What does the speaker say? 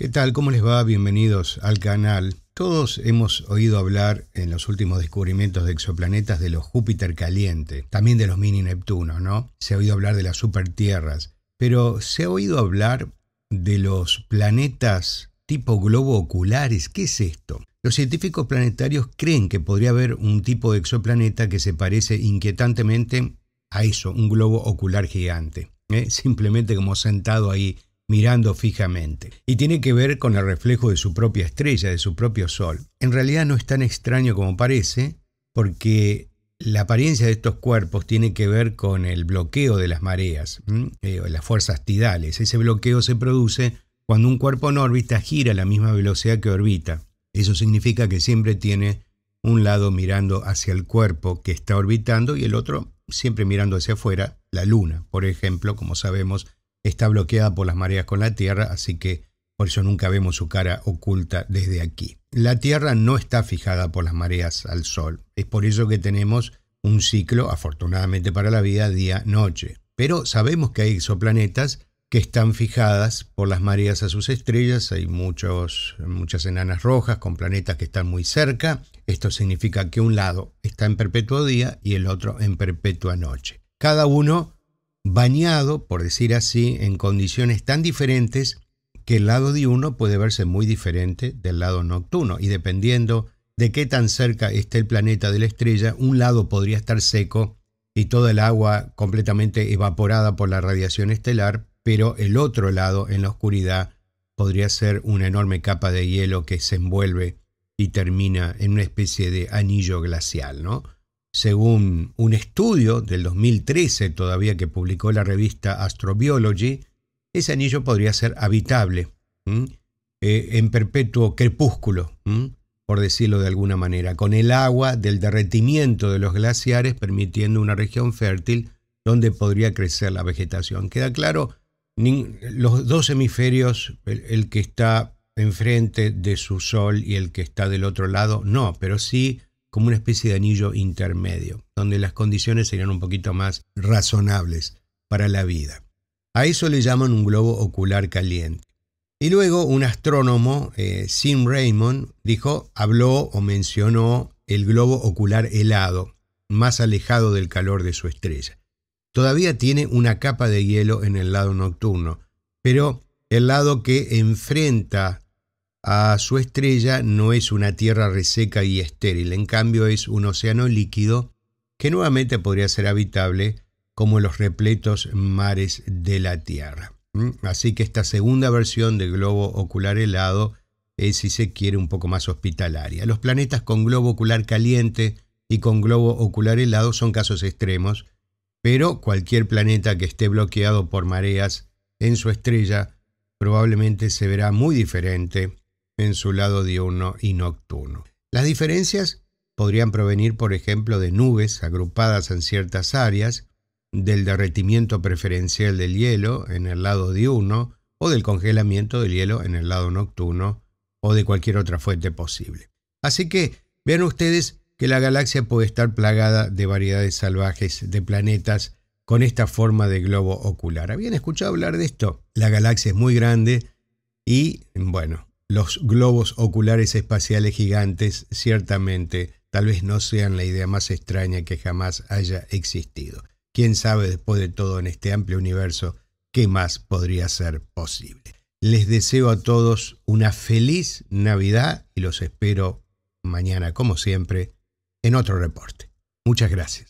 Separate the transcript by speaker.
Speaker 1: ¿Qué tal? ¿Cómo les va? Bienvenidos al canal. Todos hemos oído hablar en los últimos descubrimientos de exoplanetas de los Júpiter caliente, también de los mini Neptunos, ¿no? Se ha oído hablar de las supertierras, pero se ha oído hablar de los planetas tipo globo oculares. ¿Qué es esto? Los científicos planetarios creen que podría haber un tipo de exoplaneta que se parece inquietantemente a eso, un globo ocular gigante, ¿eh? simplemente como sentado ahí mirando fijamente, y tiene que ver con el reflejo de su propia estrella, de su propio sol. En realidad no es tan extraño como parece, porque la apariencia de estos cuerpos tiene que ver con el bloqueo de las mareas, eh, las fuerzas tidales. Ese bloqueo se produce cuando un cuerpo en órbita gira a la misma velocidad que orbita. Eso significa que siempre tiene un lado mirando hacia el cuerpo que está orbitando y el otro siempre mirando hacia afuera, la luna, por ejemplo, como sabemos, está bloqueada por las mareas con la Tierra, así que por eso nunca vemos su cara oculta desde aquí. La Tierra no está fijada por las mareas al Sol. Es por eso que tenemos un ciclo, afortunadamente para la vida, día-noche. Pero sabemos que hay exoplanetas que están fijadas por las mareas a sus estrellas. Hay muchos, muchas enanas rojas con planetas que están muy cerca. Esto significa que un lado está en perpetuo día y el otro en perpetua noche. Cada uno bañado, por decir así, en condiciones tan diferentes que el lado diurno puede verse muy diferente del lado nocturno. Y dependiendo de qué tan cerca esté el planeta de la estrella, un lado podría estar seco y toda el agua completamente evaporada por la radiación estelar, pero el otro lado, en la oscuridad, podría ser una enorme capa de hielo que se envuelve y termina en una especie de anillo glacial, ¿no? Según un estudio del 2013 todavía que publicó la revista Astrobiology, ese anillo podría ser habitable eh, en perpetuo crepúsculo, por decirlo de alguna manera, con el agua del derretimiento de los glaciares permitiendo una región fértil donde podría crecer la vegetación. Queda claro, los dos hemisferios, el que está enfrente de su sol y el que está del otro lado, no, pero sí como una especie de anillo intermedio, donde las condiciones serían un poquito más razonables para la vida. A eso le llaman un globo ocular caliente. Y luego un astrónomo, eh, Sim Raymond, dijo, habló o mencionó el globo ocular helado, más alejado del calor de su estrella. Todavía tiene una capa de hielo en el lado nocturno, pero el lado que enfrenta a su estrella no es una tierra reseca y estéril, en cambio es un océano líquido que nuevamente podría ser habitable como los repletos mares de la Tierra. ¿Mm? Así que esta segunda versión de globo ocular helado es, si se quiere, un poco más hospitalaria. Los planetas con globo ocular caliente y con globo ocular helado son casos extremos, pero cualquier planeta que esté bloqueado por mareas en su estrella probablemente se verá muy diferente en su lado diurno y nocturno. Las diferencias podrían provenir, por ejemplo, de nubes agrupadas en ciertas áreas, del derretimiento preferencial del hielo en el lado diurno o del congelamiento del hielo en el lado nocturno o de cualquier otra fuente posible. Así que vean ustedes que la galaxia puede estar plagada de variedades salvajes de planetas con esta forma de globo ocular. ¿Habían escuchado hablar de esto? La galaxia es muy grande y, bueno, los globos oculares espaciales gigantes ciertamente tal vez no sean la idea más extraña que jamás haya existido. ¿Quién sabe después de todo en este amplio universo qué más podría ser posible? Les deseo a todos una feliz Navidad y los espero mañana, como siempre, en otro reporte. Muchas gracias.